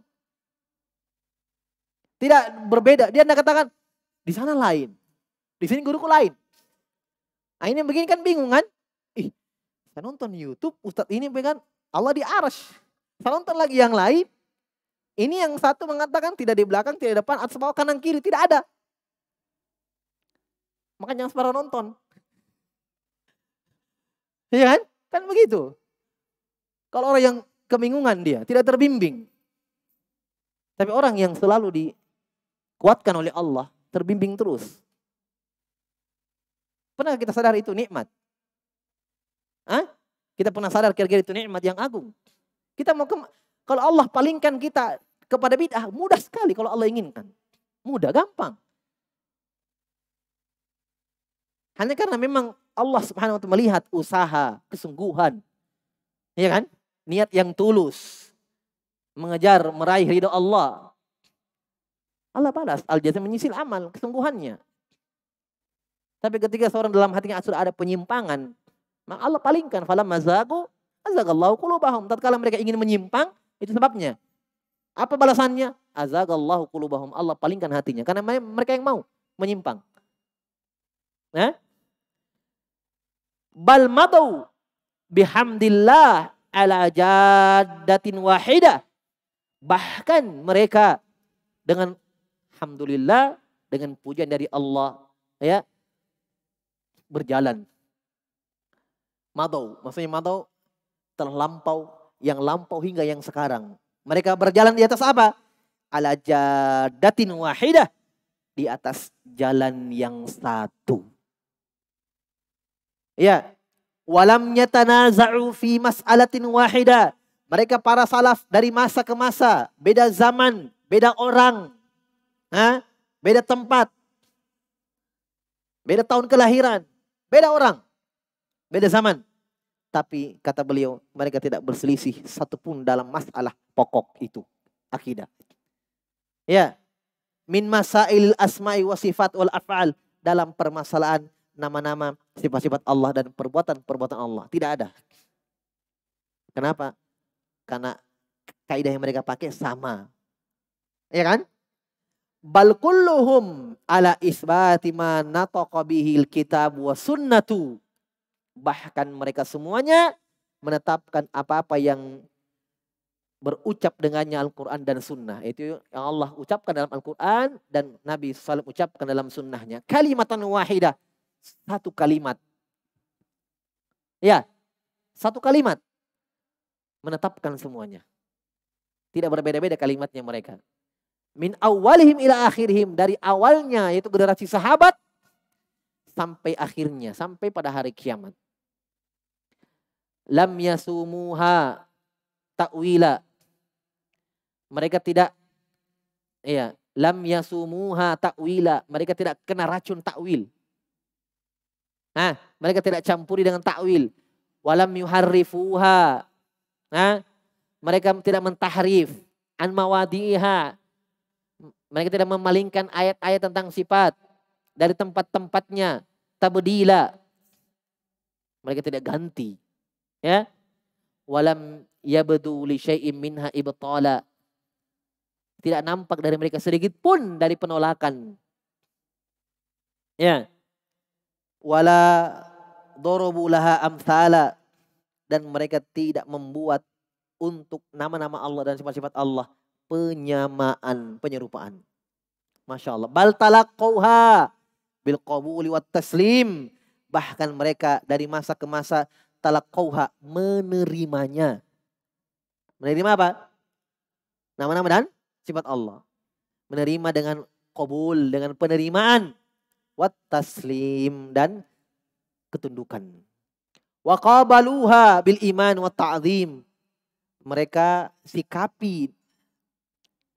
Tidak berbeda. Dia tidak katakan di sana lain. Di sini guruku lain. Nah, ini begini kan bingung kan? Saya nonton YouTube, Ustadz ini pegang Allah di ars. Saya nonton lagi yang lain. Ini yang satu mengatakan tidak di belakang, tidak di depan, atas bawah, kanan, kiri. Tidak ada. Makanya jangan sembarang nonton. Iya kan? Kan begitu. Kalau orang yang kebingungan dia, tidak terbimbing. Tapi orang yang selalu dikuatkan oleh Allah, terbimbing terus. Pernah kita sadar itu nikmat. Hah? Kita pernah sadar kira-kira itu nikmat yang agung. Kita mau kalau Allah palingkan kita kepada bid'ah, mudah sekali kalau Allah inginkan. Mudah, gampang. Hanya karena memang Allah Subhanahu wa taala melihat usaha, kesungguhan. Ya kan? Niat yang tulus. Mengejar, meraih ridho Allah. Allah balas. Al-Jazim menyisil amal, kesungguhannya. Tapi ketika seorang dalam hatinya sudah ada penyimpangan, maka nah, Allah palingkan falam mazagu azagallahu kulubahum. Tatkala mereka ingin menyimpang, itu sebabnya. Apa balasannya? Azagallahu kulubahum. Allah palingkan hatinya karena mereka yang mau menyimpang. Nah, bal madu bihamdillah ala jadatin wahidah. Bahkan mereka dengan alhamdulillah dengan pujian dari Allah ya berjalan Madau, maksudnya madau terlampau yang lampau hingga yang sekarang. Mereka berjalan di atas apa? Ala jadatin wahidah. Di atas jalan yang satu. Ya. Walam yatanaza'u fi mas'alatin wahidah. Mereka para salaf dari masa ke masa, beda zaman, beda orang, ha? beda tempat, beda tahun kelahiran, beda orang. Beda zaman. Tapi kata beliau, mereka tidak berselisih satupun dalam masalah pokok itu. Akidah. Ya. Min masail asma'i wa sifat wal af'al. Dalam permasalahan nama-nama, sifat-sifat Allah dan perbuatan-perbuatan Allah. Tidak ada. Kenapa? Karena kaidah yang mereka pakai sama. Ya kan? Bal kulluhum ala isbati ma nataqa bihil kitab wa sunnatu Bahkan mereka semuanya menetapkan apa-apa yang berucap dengannya Al-Quran dan Sunnah. Itu yang Allah ucapkan dalam Al-Quran dan Nabi SAW ucapkan dalam Sunnahnya. Kalimatan wahidah. Satu kalimat. Ya, satu kalimat. Menetapkan semuanya. Tidak berbeda-beda kalimatnya mereka. Min awalihim ila akhirihim. Dari awalnya yaitu generasi sahabat sampai akhirnya, sampai pada hari kiamat. Lam yasumuha ta'wila. Mereka tidak iya, lam yasumuha ta'wila. Mereka tidak kena racun takwil. Nah, mereka tidak campuri dengan takwil. Walam yuharrifuha. Nah, mereka tidak mentahrif an mawadiha. Mereka tidak memalingkan ayat-ayat tentang sifat dari tempat-tempatnya tabdila. Mereka tidak ganti. Ya. Walam yabdu li syai'in minha ibtala. Tidak nampak dari mereka sedikit pun dari penolakan. Ya. Wala dorobu laha amthala dan mereka tidak membuat untuk nama-nama Allah dan sifat-sifat Allah penyamaan, penyerupaan. Masya Allah. Bal bil qabuli wat taslim. Bahkan mereka dari masa ke masa talaqauha menerimanya. Menerima apa? Nama-nama dan sifat Allah. Menerima dengan qabul, dengan penerimaan. Wat taslim dan ketundukan. Wa qabaluha bil iman wa ta'zim. Mereka sikapi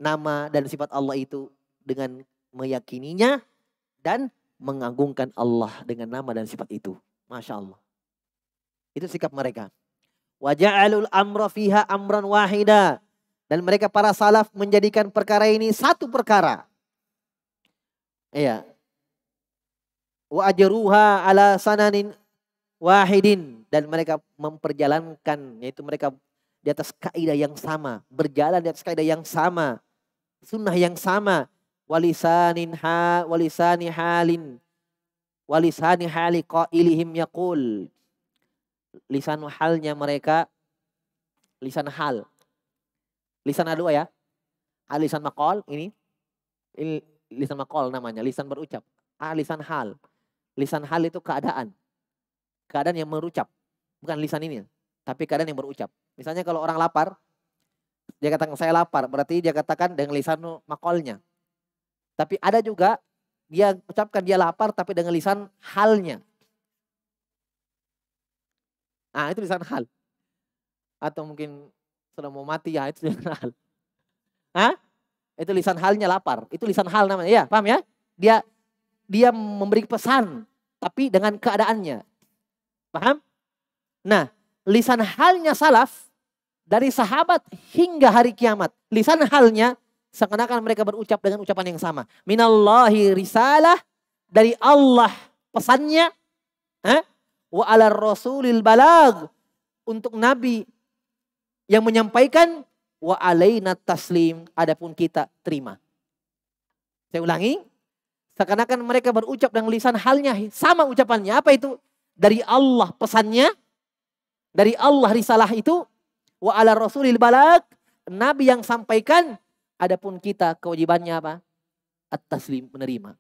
nama dan sifat Allah itu dengan meyakininya dan mengagungkan Allah dengan nama dan sifat itu. Masya Allah. Itu sikap mereka. Waja'alul amra fiha amran wahida. Dan mereka para salaf menjadikan perkara ini satu perkara. Iya. Wa ajruha ala sananin wahidin. Dan mereka memperjalankan, yaitu mereka di atas kaidah yang sama. Berjalan di atas kaidah yang sama. Sunnah yang sama walisanin ha walisani halin walisani hali qailihim yaqul lisan halnya mereka lisan hal lisan ada dua ya alisan makol ini ini lisan makol namanya lisan berucap alisan hal lisan hal itu keadaan keadaan yang merucap bukan lisan ini tapi keadaan yang berucap misalnya kalau orang lapar dia katakan saya lapar berarti dia katakan dengan lisan makolnya tapi ada juga dia ucapkan dia lapar tapi dengan lisan halnya. Nah itu lisan hal. Atau mungkin sudah mau mati ya itu lisan hal. Hah? Itu lisan halnya lapar. Itu lisan hal namanya. Ya, paham ya? Dia dia memberi pesan tapi dengan keadaannya. Paham? Nah, lisan halnya salaf dari sahabat hingga hari kiamat. Lisan halnya Seakan-akan mereka berucap dengan ucapan yang sama. Minallahi risalah dari Allah pesannya. Eh? Wa ala rasulil balag. Untuk Nabi yang menyampaikan. Wa alaina taslim. Adapun kita terima. Saya ulangi. Seakan-akan mereka berucap dengan lisan halnya. Sama ucapannya. Apa itu? Dari Allah pesannya. Dari Allah risalah itu. Wa ala rasulil balag. Nabi yang sampaikan Adapun kita kewajibannya apa? atas taslim menerima.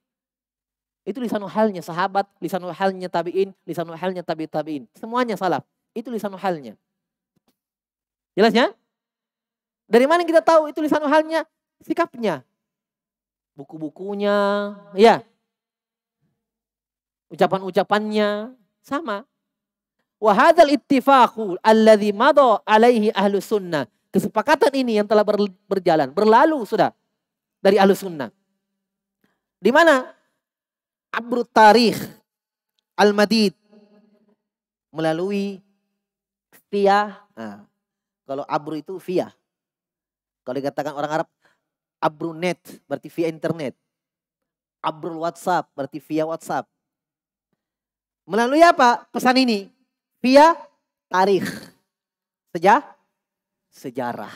Itu lisanul halnya sahabat, lisanul halnya tabi'in, lisanul halnya tabi' tabi'in. Semuanya salah Itu lisanul halnya. Jelas ya? Dari mana kita tahu itu lisanul halnya? Sikapnya. Buku-bukunya, ya. Ucapan-ucapannya sama. Wahadal ittifaqu alladhi madha alaihi ahlu sunnah. Kesepakatan ini yang telah berjalan, berlalu sudah dari alus sunnah. Di mana Abrut Tarikh Al-Madid melalui via nah, kalau abru itu via kalau dikatakan orang Arab abru net berarti via internet abru WhatsApp berarti via WhatsApp melalui apa pesan ini via tarikh sejak sejarah.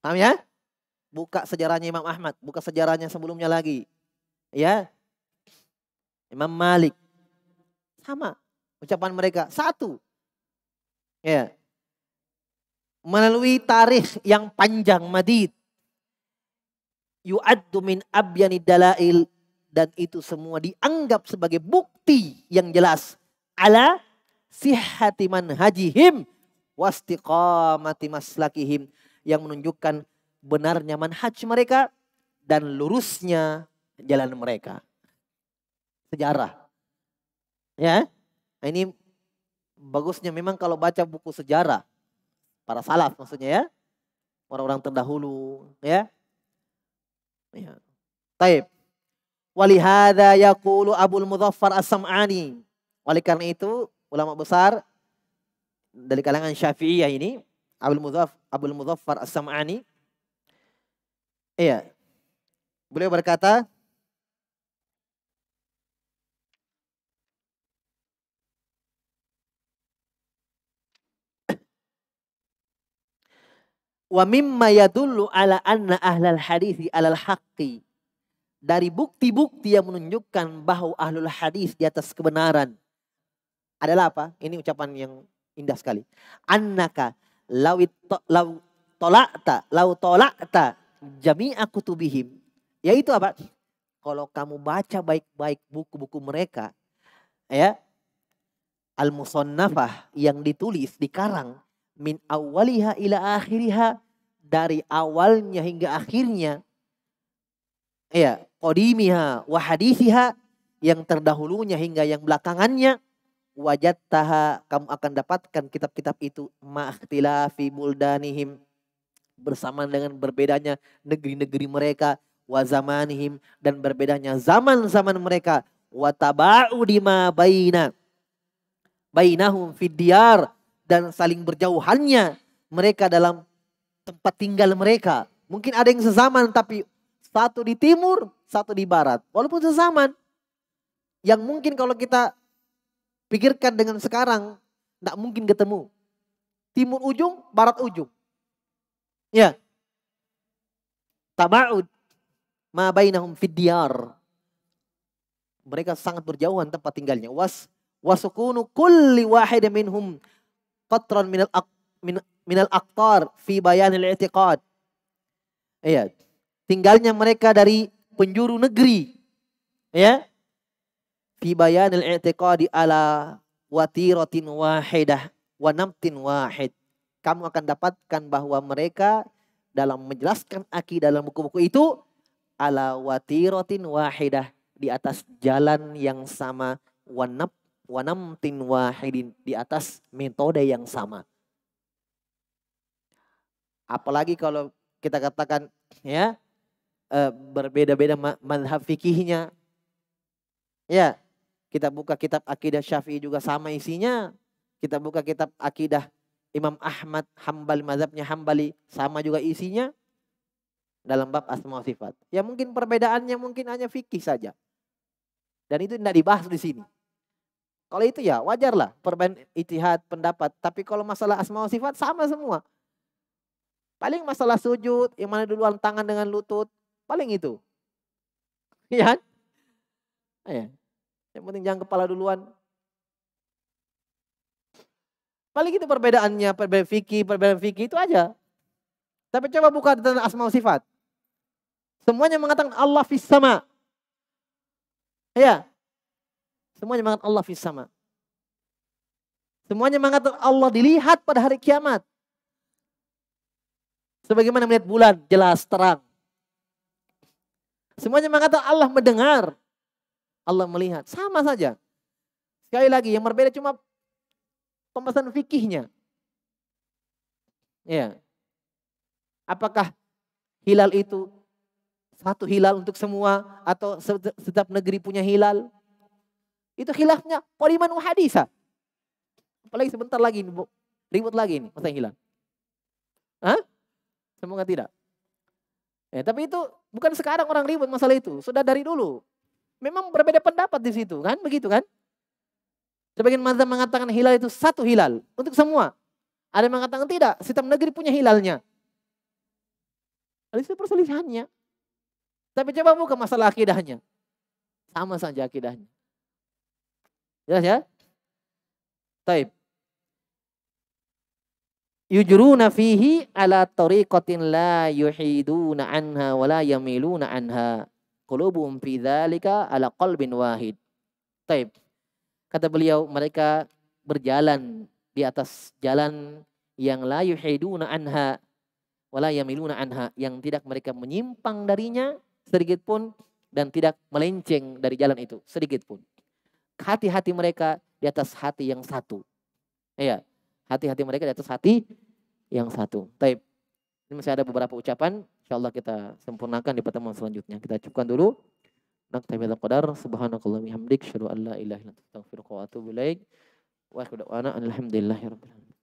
Paham ya? Buka sejarahnya Imam Ahmad, buka sejarahnya sebelumnya lagi. Ya. Imam Malik. Sama ucapan mereka satu. Ya. Melalui tarikh yang panjang madid. Yu'addu min abyani dalail dan itu semua dianggap sebagai bukti yang jelas ala sihhati manhajihim wastiqamati maslakihim yang menunjukkan benarnya manhaj mereka dan lurusnya jalan mereka. Sejarah. Ya. Nah, ini bagusnya memang kalau baca buku sejarah para salaf maksudnya ya. Orang-orang terdahulu ya. Ya. Taib. Walihada yaqulu Abul Mudhaffar As-Sam'ani. wali karena itu ulama besar dari kalangan Syafi'iyah ini, Abdul Mudhaf Abdul Mudhaffar As-Sam'ani. Iya. Beliau berkata, Wa mimma yadullu ala anna ahlal hadithi alal haqqi. Dari bukti-bukti yang menunjukkan bahwa ahlul hadis di atas kebenaran. Adalah apa? Ini ucapan yang Indah sekali. Annaka lawit to, law tolakta, law tolakta jami'a kutubihim. Yaitu apa? Kalau kamu baca baik-baik buku-buku mereka, ya, al-musannafah yang ditulis di karang, min awaliha ila akhiriha dari awalnya hingga akhirnya ya qadimiha wa yang terdahulunya hingga yang belakangannya wajat taha kamu akan dapatkan kitab-kitab itu fi buldanihim bersamaan dengan berbedanya negeri-negeri mereka wa zamanihim dan berbedanya zaman-zaman mereka wa taba'u dima baina bainahum fid dan saling berjauhannya mereka dalam tempat tinggal mereka mungkin ada yang sezaman tapi satu di timur satu di barat walaupun sezaman yang mungkin kalau kita Pikirkan dengan sekarang, tidak mungkin ketemu. Timur ujung, barat ujung. Ya. Taba'ud. Ma bainahum fidyar. Mereka sangat berjauhan tempat tinggalnya. Was wasukunu kulli wahid minhum qatran minal aq, min, minal aqtar fi bayanil i'tiqad. Iya. Tinggalnya mereka dari penjuru negeri. Ya fi bayanil i'tiqadi ala watiratin wahidah wa namtin wahid. Kamu akan dapatkan bahwa mereka dalam menjelaskan akidah dalam buku-buku itu ala watiratin wahidah di atas jalan yang sama wa wanamtin wahidin di atas metode yang sama. Apalagi kalau kita katakan ya eh, berbeda-beda madhab fikihnya. Ya, kita buka kitab akidah Syafi'i juga sama isinya. Kita buka kitab akidah Imam Ahmad Hambal mazhabnya Hambali sama juga isinya dalam bab asma sifat. Ya mungkin perbedaannya mungkin hanya fikih saja. Dan itu tidak dibahas di sini. Kalau itu ya wajarlah perbedaan itihad pendapat. Tapi kalau masalah asma sifat sama semua. Paling masalah sujud yang mana duluan tangan dengan lutut, paling itu. Iya Ya. Yang penting jangan kepala duluan. Paling itu perbedaannya, perbedaan fikih, perbedaan fikih itu aja. Tapi coba buka tentang asma sifat. Semuanya mengatakan Allah fis sama. Ya. Semuanya mengatakan Allah fis sama. Semuanya mengatakan Allah dilihat pada hari kiamat. Sebagaimana melihat bulan jelas terang. Semuanya mengatakan Allah mendengar. Allah melihat. Sama saja. Sekali lagi yang berbeda cuma pembahasan fikihnya. Ya. Apakah hilal itu satu hilal untuk semua atau setiap negeri punya hilal? Itu hilafnya poliman wa hadisa. Apalagi sebentar lagi ini, ribut lagi ini masalah hilal. Hah? Semoga tidak. Ya, tapi itu bukan sekarang orang ribut masalah itu, sudah dari dulu memang berbeda pendapat di situ kan begitu kan sebagian mazhab mengatakan hilal itu satu hilal untuk semua ada yang mengatakan tidak setiap negeri punya hilalnya Ada itu perselisihannya tapi coba buka masalah akidahnya sama saja akidahnya jelas ya taib yujruna fihi ala tariqatin la yuhiduna anha wa la yamiluna anha qulubuhum fi dzalika ala qalbin wahid. Taib. Kata beliau mereka berjalan di atas jalan yang la yuhiduna anha wala yamiluna anha yang tidak mereka menyimpang darinya sedikit pun dan tidak melenceng dari jalan itu sedikit pun. Hati-hati mereka di atas hati yang satu. Iya, hati-hati mereka di atas hati yang satu. Taib. Ini masih ada beberapa ucapan insyaallah kita sempurnakan di pertemuan selanjutnya. Kita cukupkan dulu. Naktabil qadar subhanakallah bihamdik syadu an la ilaha illa anta astaghfiruka wa atubu ilaik. Wa akhiru da'wana alhamdulillahi rabbil alamin.